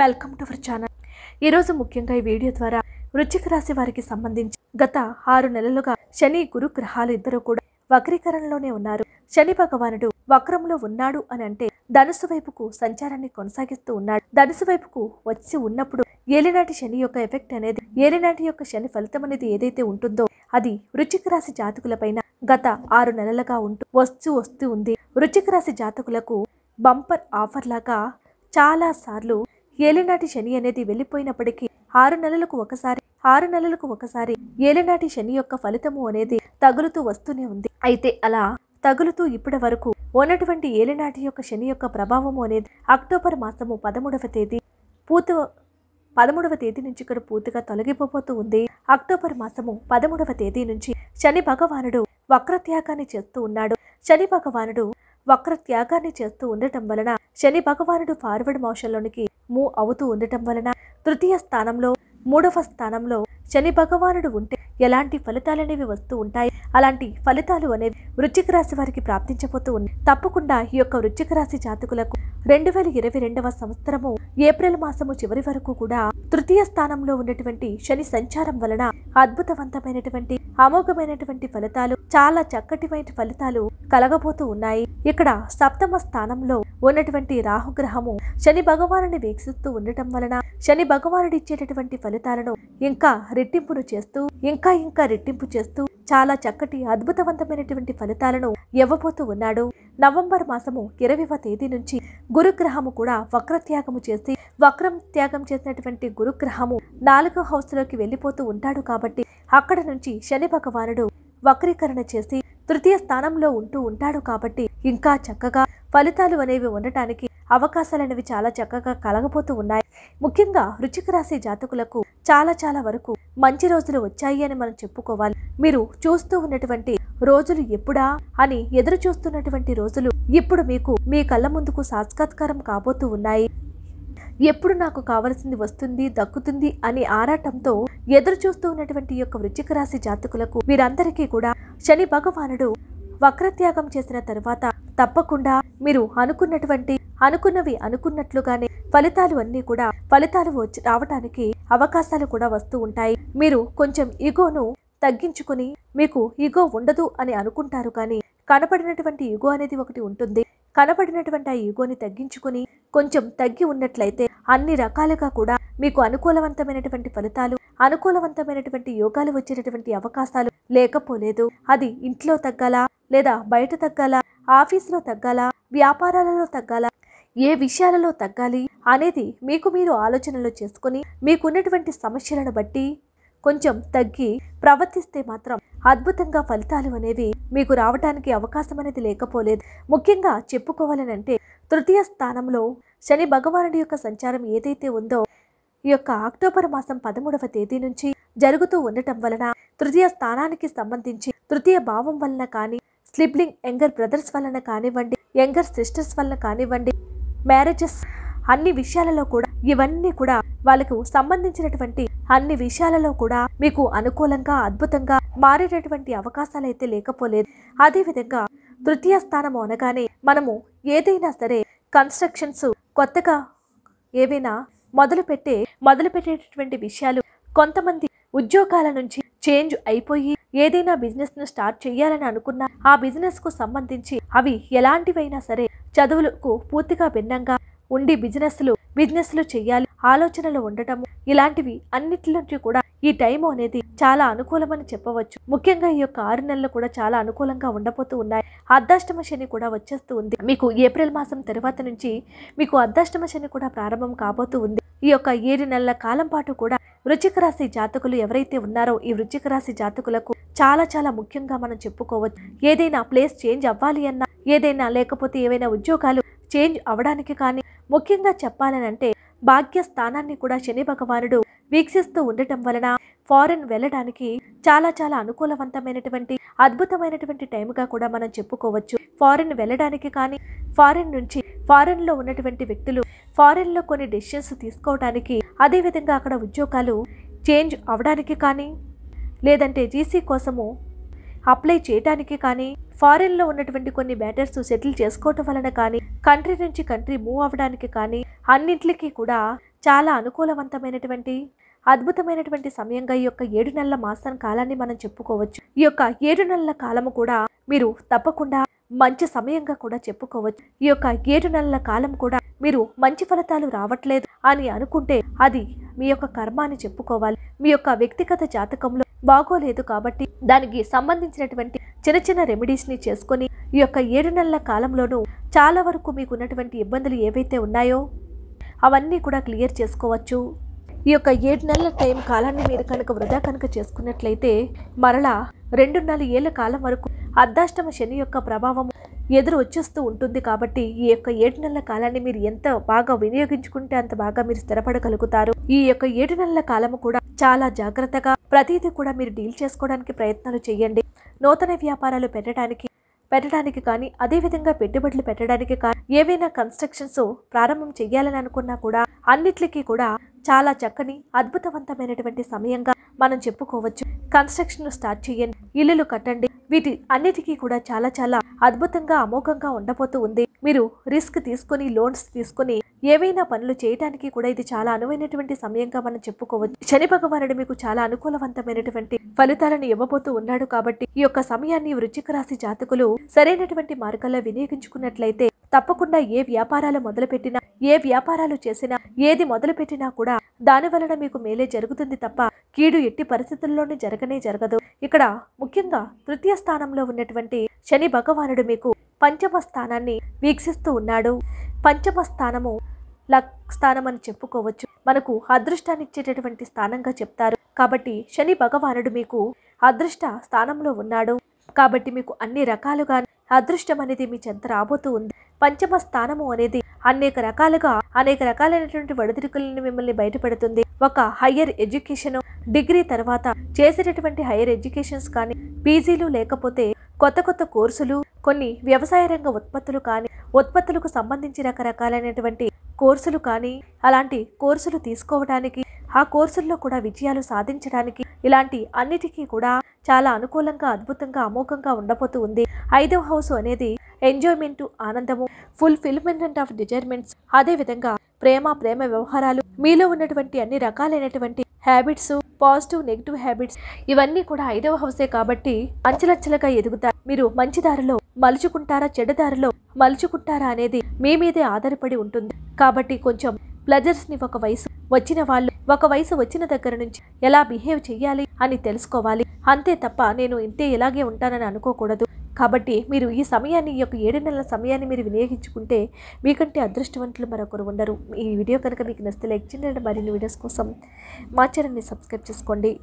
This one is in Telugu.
వెల్కమ్ టు అవర్ ఛానల్ ఈరోజు ముఖ్యంగా ఈ వీడియో ద్వారా వృచ్చిక రాశి వారికి సంబంధించి గత ఆరు నెలలుగా శని గురు గ్రహాలు ఇద్దరు కూడా వక్రీకరణలోనే ఉన్నారు శని భగవానుడు వక్రంలో ఉన్నాడు అని అంటే ధనుసు వైపుకు సంచారాన్ని కొనసాగిస్తూ ఉన్నాడు ధనుసు వైపుకు వచ్చి ఉన్నప్పుడు ఏలినాటి శని యొక్క ఎఫెక్ట్ అనేది ఏలినాటి యొక్క శని ఫలితం అనేది ఏదైతే ఉంటుందో అది వృచ్చిక రాశి జాతకులపైన గత ఆరు నెలలుగా ఉంటూ వస్తూ వస్తూ ఉంది వృచ్చిక రాశి జాతకులకు బంపర్ ఆఫర్ లాగా చాలా సార్లు ఏలినాటి శని అనేది వెళ్ళిపోయినప్పటికీ ఆరు నెలలకు ఒకసారి ఆరు నెలలకు ఒకసారి ఏలినాటి శని యొక్క ఫలితము అనేది తగులుతూ వస్తూనే ఉంది అయితే అలా తగులుతూ ఇప్పటి వరకు ఉన్నటువంటి ఏలినాటి యొక్క శని యొక్క ప్రభావము అనేది అక్టోబర్ మాసము పదమూడవ తేదీ పూత పదమూడవ తేదీ నుంచి ఇక్కడ పూర్తిగా తొలగిపోతూ ఉంది అక్టోబర్ మాసము పదమూడవ తేదీ నుంచి శని భగవానుడు వక్రత్యాగాన్ని చేస్తూ ఉన్నాడు శని భగవానుడు వక్రత్యాగాన్ని చేస్తూ ఉండటం వలన శని భగవానుడు ఫార్వర్డ్ మోషన్లోనికి మూవ్ అవుతూ ఉండటం వలన తృతీయ స్థానంలో మూడవ స్థానంలో శని భగవానుడు ఉంటే ఎలాంటి ఫలితాలు అనేవి వస్తూ ఉంటాయి అలాంటి ఫలితాలు అనేవి వృచ్చిక రాశి వారికి ప్రాప్తించబోతూ ఉన్నాయి తప్పకుండా ఈ యొక్క వృచ్చిక రాశి జాతకులకు రెండు వేల ఇరవై రెండవ సంవత్సరము ఏప్రిల్ మాసము చివరి వరకు కూడా తృతీయ స్థానంలో ఉన్నటువంటి శని సంచారం వలన అద్భుతవంతమైనటువంటి అమోఘమైనటువంటి ఫలితాలు చాలా చక్కటివైన ఫలితాలు కలగబోతూ ఉన్నాయి ఇక్కడ సప్తమ స్థానంలో ఉన్నటువంటి రాహుగ్రహము శని భగవానుని వీక్షిస్తూ ఉండటం వలన శని భగవానుడిచ్చేటటువంటి ఫలితాలను ఇంకా రెట్టింపును చేస్తూ ఇంకా ఇంకా రెట్టింపు చేస్తూ చాలా చక్కటి అద్భుతవంతమైనటువంటి ఫలితాలను ఇవ్వబోతూ ఉన్నాడు నవంబర్ మాసము ఇరవైవ తేదీ నుంచి గురుగ్రహము కూడా వక్రత్యాగము చేసి వక్రం త్యాగం చేసినటువంటి గురుగ్రహము నాలుగో లోకి వెళ్ళిపోతూ ఉంటాడు కాబట్టి అక్కడ నుంచి శని భగవానుడు వక్రీకరణ చేసి తృతీయ స్థానంలో ఉంటూ ఉంటాడు కాబట్టి ఇంకా చక్కగా ఫలితాలు అనేవి ఉండటానికి అవకాశాలనేవి చాలా చక్కగా కలగబోతూ ఉన్నాయి ముఖ్యంగా రుచికరాశి రాశి జాతకులకు చాలా చాలా వరకు మంచి రోజులు వచ్చాయి అని మనం చెప్పుకోవాలి మీరు చూస్తూ ఉన్నటువంటి రోజులు ఎప్పుడా అని ఎదురు చూస్తున్నటువంటి రోజులు ఇప్పుడు మీకు మీ కళ్ళ ముందుకు సాక్షాత్కారం కాబోతూ ఉన్నాయి ఎప్పుడు నాకు కావలసింది వస్తుంది దక్కుతుంది అనే ఆరాటంతో ఎదురు చూస్తూ ఉన్నటువంటి యొక్క వృచ్చిక రాశి జాతకులకు వీరందరికీ కూడా శని భగవానుడు వక్రత్యాగం చేసిన తర్వాత తప్పకుండా మీరు అనుకున్నటువంటి అనుకున్నవి అనుకున్నట్లుగానే ఫలితాలు అన్నీ కూడా ఫలితాలు వచ్చి రావటానికి అవకాశాలు కూడా వస్తూ ఉంటాయి మీరు కొంచెం ఈగోను తగ్గించుకుని మీకు ఈగో ఉండదు అని అనుకుంటారు కానీ కనపడినటువంటి ఈగో అనేది ఒకటి ఉంటుంది కనపడినటువంటి ఆ ఈగోని తగ్గించుకుని కొంచెం తగ్గి ఉన్నట్లయితే అన్ని రకాలుగా కూడా మీకు అనుకూలవంతమైనటువంటి ఫలితాలు అనుకూలవంతమైనటువంటి యోగాలు వచ్చేటటువంటి అవకాశాలు లేకపోలేదు అది ఇంట్లో తగ్గాలా లేదా బయట తగ్గాలా ఆఫీసులో తగ్గాలా వ్యాపారాలలో తగ్గాలా ఏ విషయాలలో తగ్గాలి అనేది మీకు మీరు ఆలోచనలు చేసుకుని మీకున్నటువంటి సమస్యలను బట్టి కొంచెం తగ్గి ప్రవర్తిస్తే మాత్రం అద్భుతంగా ఫలితాలు అనేవి మీకు రావడానికి అవకాశం అనేది లేకపోలేదు ముఖ్యంగా చెప్పుకోవాలనంటే తృతీయ స్థానంలో శని భగవానుడి యొక్క సంచారం ఏదైతే ఉందో ఈ యొక్క అక్టోబర్ మాసం పదమూడవ తేదీ నుంచి జరుగుతూ ఉండటం వలన తృతీయ స్థానానికి సంబంధించి తృతీయ భావం వలన కానీ స్లిబ్లింగ్ యంగర్ బ్రదర్స్ వలన కానివ్వండి యంగర్ సిస్టర్స్ వలన కానివ్వండి మ్యారేజెస్ అన్ని విషయాలలో కూడా ఇవన్నీ కూడా వాళ్ళకు సంబంధించినటువంటి అన్ని విషయాలలో కూడా మీకు అనుకూలంగా అద్భుతంగా మారేటటువంటి అవకాశాలు అయితే లేకపోలేదు అదేవిధంగా తృతీయ స్థానము అనగానే మనము ఏదైనా సరే కన్స్ట్రక్షన్స్ కొత్తగా ఏవైనా మొదలు పెట్టే మొదలు పెట్టేటటువంటి విషయాలు కొంతమంది ఉద్యోగాల నుంచి చేంజ్ అయిపోయి ఏదైనా బిజినెస్ ను స్టార్ట్ చేయాలని అనుకున్నా ఆ బిజినెస్ కు సంబంధించి అవి ఎలాంటివైనా సరే చదువులకు పూర్తిగా భిన్నంగా ఉండి బిజినెస్లు బిజినెస్లు చేయాలి ఆలోచనలు ఉండటం ఇలాంటివి అన్నిటి నుంచి కూడా ఈ టైం అనేది చాలా అనుకూలమని చెప్పవచ్చు ముఖ్యంగా ఈ యొక్క ఆరు నెలలు కూడా చాలా అనుకూలంగా ఉండబోతూ ఉన్నాయి అర్ధాష్టమ శని కూడా వచ్చేస్తూ ఉంది మీకు ఏప్రిల్ మాసం తర్వాత నుంచి మీకు అర్ధాష్టమ శని కూడా ప్రారంభం కాబోతూ ఉంది ఈ యొక్క ఏడు నెలల కాలం పాటు కూడా వృచ్చిక రాశి జాతకులు ఎవరైతే ఉన్నారో ఈ వృచ్చిక రాశి జాతకులకు చాలా చాలా ముఖ్యంగా మనం చెప్పుకోవచ్చు ఏదైనా ప్లేస్ చేంజ్ అవ్వాలి అన్నా ఏదైనా లేకపోతే ఏవైనా ఉద్యోగాలు చేంజ్ అవడానికి కానీ ముఖ్యంగా చెప్పాలనంటే భాగ్య స్థానాన్ని కూడా శని భగవానుడు వీక్షిస్తూ ఉండటం వలన ఫారెన్ వెళ్ళడానికి చాలా చాలా అనుకూలవంతమైనటువంటి అద్భుతమైనటువంటి టైంగా కూడా మనం చెప్పుకోవచ్చు ఫారెన్ వెళ్ళడానికి కానీ ఫారెన్ నుంచి ఫారెన్లో ఉన్నటువంటి వ్యక్తులు ఫారెన్లో కొన్ని డెసిషన్స్ తీసుకోవడానికి అదేవిధంగా అక్కడ ఉద్యోగాలు చేంజ్ అవడానికి కానీ లేదంటే జీసీ కోసము అప్లై చేయడానికి కానీ ఫారెన్లో ఉన్నటువంటి కొన్ని మ్యాటర్స్ సెటిల్ చేసుకోవటం వలన కానీ కంట్రీ నుంచి కంట్రీ మూవ్ అవ్వడానికి కానీ అన్నింటికి కూడా చాలా అనుకూలవంతమైనటువంటి అద్భుతమైనటువంటి సమయంగా ఈ యొక్క ఏడు నెలల మాసం కాలాన్ని మనం చెప్పుకోవచ్చు ఈ యొక్క ఏడు నెలల కాలము కూడా మీరు తప్పకుండా మంచి సమయంగా కూడా చెప్పుకోవచ్చు ఈ యొక్క ఏడు నెలల కాలం కూడా మీరు మంచి ఫలితాలు రావట్లేదు అని అనుకుంటే అది మీ యొక్క కర్మ అని చెప్పుకోవాలి మీ యొక్క వ్యక్తిగత జాతకంలో బాగోలేదు కాబట్టి దానికి సంబంధించినటువంటి చిన్న చిన్న రెమెడీస్ని చేసుకొని ఈ యొక్క ఏడు నెలల కాలంలోనూ చాలా వరకు మీకు ఉన్నటువంటి ఇబ్బందులు ఏవైతే ఉన్నాయో అవన్నీ కూడా క్లియర్ చేసుకోవచ్చు ఈ యొక్క ఏడు నెలల టైం కాలాన్ని మీరు కనుక వృధా కనుక చేసుకున్నట్లయితే మరలా రెండు నాలుగు ఏళ్ల కాలం వరకు అర్ధాష్టమ శని యొక్క ప్రభావం ఎదురు వచ్చేస్తూ ఉంటుంది కాబట్టి ఈ యొక్క ఏడు నెలల కాలాన్ని మీరు ఎంత బాగా వినియోగించుకుంటే అంత బాగా మీరు స్థిరపడగలుగుతారు ఈ యొక్క ఏడు నెలల కాలము కూడా చాలా జాగ్రత్తగా ప్రతిదీ కూడా మీరు డీల్ చేసుకోవడానికి ప్రయత్నాలు చేయండి నూతన వ్యాపారాలు పెట్టడానికి పెట్టడానికి కానీ అదేవిధంగా పెట్టుబడులు పెట్టడానికి కానీ ఏవైనా కన్స్ట్రక్షన్స్ ప్రారంభం చేయాలని అనుకున్నా కూడా అన్నిట్లకి కూడా చాలా చక్కని అద్భుతవంతమైనటువంటి సమయంగా మనం చెప్పుకోవచ్చు కన్స్ట్రక్షన్ స్టార్ట్ చేయండి ఇల్లులు కట్టండి వీటి అన్నిటికీ కూడా చాలా చాలా అద్భుతంగా అమోఘంగా ఉండబోతూ ఉంది మీరు రిస్క్ తీసుకుని లోన్స్ తీసుకుని ఏవైనా పనులు చేయడానికి కూడా ఇది చాలా అనువైనటువంటి సమయంగా మనం చెప్పుకోవచ్చు శని భగవానుడు మీకు చాలా అనుకూలవంతమైనటువంటి ఫలితాలను ఇవ్వబోతూ ఉన్నాడు కాబట్టి ఈ యొక్క సమయాన్ని వృచ్చిక రాశి జాతకులు సరైనటువంటి మార్గాల్లో వినియోగించుకున్నట్లయితే తప్పకుండా ఏ వ్యాపారాలు మొదలుపెట్టినా ఏ వ్యాపారాలు చేసినా ఏది మొదలుపెట్టినా కూడా దాని వలన మీకు మేలే జరుగుతుంది తప్ప కీడు ఎట్టి పరిస్థితుల్లోనూ జరగనే జరగదు ఇక్కడ ముఖ్యంగా తృతీయ స్థానంలో ఉన్నటువంటి శని భగవానుడు మీకు పంచమ స్థానాన్ని వీక్షిస్తూ ఉన్నాడు పంచమ స్థానము లక్ స్థానం అని చెప్పుకోవచ్చు మనకు అదృష్టాన్ని ఇచ్చేటటువంటి స్థానంగా చెప్తారు కాబట్టి శని భగవానుడు మీకు అదృష్ట స్థానంలో ఉన్నాడు కాబట్టి మీకు అన్ని రకాలుగా అదృష్టం అనేది మీ చెంత రాబోతూ ఉంది పంచమ స్థానము అనేది అనేక రకాలుగా అనేక రకాలైనటువంటి వడిదిరుకుల మిమ్మల్ని బయటపెడుతుంది ఒక హయ్యర్ ఎడ్యుకేషన్ డిగ్రీ తర్వాత చేసేటటువంటి హయ్యర్ ఎడ్యుకేషన్స్ కానీ పీజీలు లేకపోతే కొత్త కొత్త కోర్సులు కొన్ని వ్యవసాయ రంగ ఉత్పత్తులు కానీ ఉత్పత్తులకు సంబంధించి రకరకాలైనటువంటి కోర్సులు కానీ అలాంటి కోర్సులు తీసుకోవడానికి ఆ కోర్సుల్లో కూడా విజయాలు సాధించడానికి ఇలాంటి అన్నిటికీ కూడా చాలా అనుకూలంగా అద్భుతంగా అమోఘంగా ఉండబోతూ ఉంది ఐదవ హౌస్ అనేది ఎంజాయ్మెంట్ ఆనందము ఫుల్ ఫిల్మెంట్ ఆఫ్ డిజైర్మెంట్స్ అదేవిధంగా ప్రేమ ప్రేమ వ్యవహారాలు మీలో ఉన్నటువంటి అన్ని రకాలైనటువంటి హ్యాబిట్స్ పాజిటివ్ నెగిటివ్ హ్యాబిట్స్ ఇవన్నీ కూడా ఐదవ హౌసే కాబట్టి అంచెలంచెలుగా ఎదుగుతారు మీరు మంచి దారిలో మలుచుకుంటారా చెడ్డదారిలో మలుచుకుంటారా అనేది మీ మీదే ఆధారపడి ఉంటుంది కాబట్టి కొంచెం ప్లజర్స్ ని ఒక వయసు వచ్చిన వాళ్ళు ఒక వయసు వచ్చిన దగ్గర నుంచి ఎలా బిహేవ్ చెయ్యాలి అని తెలుసుకోవాలి అంతే తప్ప నేను ఇంతే ఇలాగే ఉంటానని అనుకోకూడదు కాబట్టి మీరు ఈ సమయాన్ని ఈ యొక్క ఏడు నెలల సమయాన్ని మీరు వినియోగించుకుంటే మీకంటే అదృష్టవంతులు మరొకరు ఉండరు ఈ వీడియో కనుక మీకు నచ్చితే లైక్ చేయండి మరిన్ని వీడియోస్ కోసం మా ఛానల్ని సబ్స్క్రైబ్ చేసుకోండి